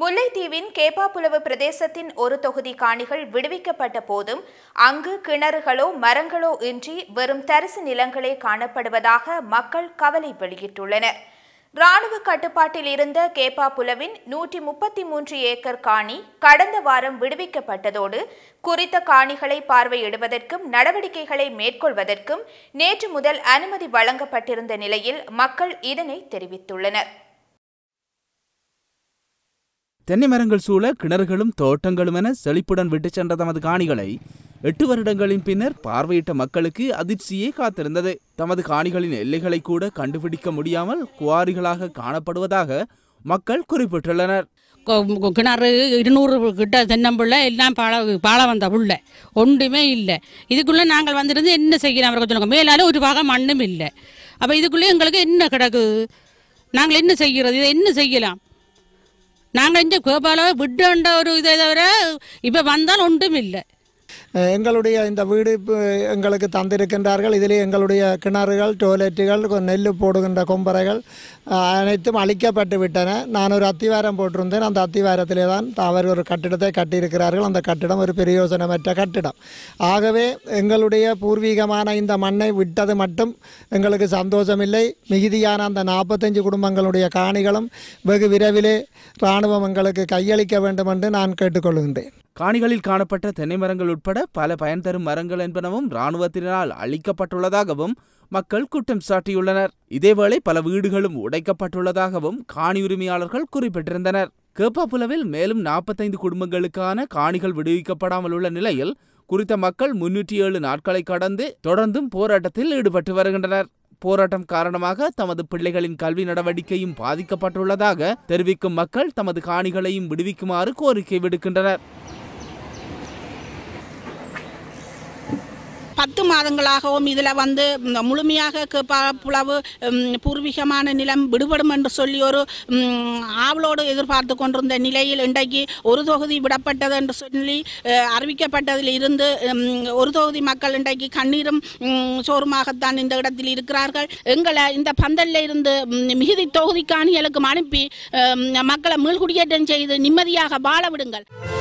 முல்லைத்தீவின் கேப்பாப்புலவு பிரதேசத்தின் ஒரு தொகுதி காணிகள் விடுவிக்கப்பட்ட போதும் அங்கு கிணறுகளோ மரங்களோ இன்றி வெறும் தரிசு நிலங்களே காணப்படுவதாக மக்கள் கவலை வெளியிட்டுள்ளனர் ராணுவ கட்டுப்பாட்டில் இருந்த கேப்பாப்புலவின் நூற்றி முப்பத்தி மூன்று ஏக்கர் காணி கடந்த வாரம் விடுவிக்கப்பட்டதோடு குறித்த காணிகளை பார்வையிடுவதற்கும் நடவடிக்கைகளை மேற்கொள்வதற்கும் நேற்று முதல் அனுமதி வழங்கப்பட்டிருந்த நிலையில் மக்கள் இதனை தெரிவித்துள்ளனர் தென்னை மரங்கள் சூழ கிணறுகளும் தோட்டங்களும் என செழிப்புடன் விட்டு சென்ற தமது காணிகளை எட்டு வருடங்களின் பின்னர் பார்வையிட்ட மக்களுக்கு அதிர்ச்சியே காத்திருந்தது தமது காணிகளின் எல்லைகளை கூட கண்டுபிடிக்க முடியாமல் குவாரிகளாக காணப்படுவதாக மக்கள் குறிப்பிட்டுள்ளனர் கிணறு இருநூறு கிட்ட தென்னம்புள்ள எல்லாம் பாழ பாழ வந்த உள்ள ஒன்றுமே இல்லை இதுக்குள்ளே நாங்கள் வந்திருந்து என்ன செய்யலாம் அவர்கள் சொன்னாங்க ஒரு பாகம் மண்ணும் இல்லை அப்போ இதுக்குள்ளே எங்களுக்கு என்ன கிடக்குது நாங்கள் என்ன செய்கிறது இதை என்ன செய்யலாம் நாங்கள் இங்கே கோபாலாவை விடுன்ற ஒரு இதை தவிர இப்போ வந்தால் ஒன்றும் இல்லை எங்களுடைய இந்த வீடு எங்களுக்கு தந்திருக்கின்றார்கள் இதில் எங்களுடைய கிணறுகள் டோய்லெட்டுகள் நெல் போடுகின்ற கொம்பரைகள் அனைத்தும் அழிக்கப்பட்டு விட்டன நான் ஒரு அத்திவாரம் போட்டிருந்தேன் அந்த அத்திவாரத்திலே தான் அவர் ஒரு கட்டிடத்தை கட்டியிருக்கிறார்கள் அந்த கட்டிடம் ஒரு பிரயோசனமற்ற கட்டிடம் ஆகவே எங்களுடைய பூர்வீகமான இந்த மண்ணை விட்டது மட்டும் எங்களுக்கு சந்தோஷமில்லை மிகுதியான அந்த நாற்பத்தஞ்சு குடும்பங்களுடைய காணிகளும் வெகு விரைவிலே இராணுவம் எங்களுக்கு கையளிக்க வேண்டும் என்று நான் கேட்டுக்கொள்கின்றேன் காணிகளில் காணப்பட்ட தென்னை மரங்கள் உட்பட பல பயன் தரும் மரங்கள் என்பனவும் இராணுவத்தினரால் அழிக்கப்பட்டுள்ளதாகவும் மக்கள் குற்றம் சாட்டியுள்ளனர் இதேவேளை பல வீடுகளும் உடைக்கப்பட்டுள்ளதாகவும் காணி உரிமையாளர்கள் குறிப்பிட்டிருந்தனர் கேப்பாப்புலவில் மேலும் நாற்பத்தைந்து குடும்பங்களுக்கான காணிகள் விடுவிக்கப்படாமல் உள்ள நிலையில் குறித்த மக்கள் முன்னூற்றி ஏழு நாட்களை கடந்து தொடர்ந்தும் போராட்டத்தில் ஈடுபட்டு வருகின்றனர் போராட்டம் காரணமாக தமது பிள்ளைகளின் கல்வி நடவடிக்கையும் பாதிக்கப்பட்டுள்ளதாக தெரிவிக்கும் மக்கள் தமது காணிகளையும் விடுவிக்குமாறு கோரிக்கை விடுக்கின்றனர் பத்து மாதங்களாகவும் இதில் வந்து முழுமையாக புலவு பூர்வீகமான நிலம் விடுபடும் என்று சொல்லி ஒரு ஆவலோடு எதிர்பார்த்து கொண்டிருந்த நிலையில் இன்றைக்கு ஒரு தொகுதி விடப்பட்டது என்று சொல்லி அறிவிக்கப்பட்டதில் இருந்து ஒரு தொகுதி மக்கள் இன்றைக்கு கண்ணீரும் சோறுமாகத்தான் இந்த இடத்தில் இருக்கிறார்கள் எங்களை இந்த பந்தலில் இருந்து மிகுதி தொகுதி காணிகளுக்கும் அனுப்பி மக்களை மீள்குடியேற்றம் செய்து நிம்மதியாக வாழ விடுங்கள்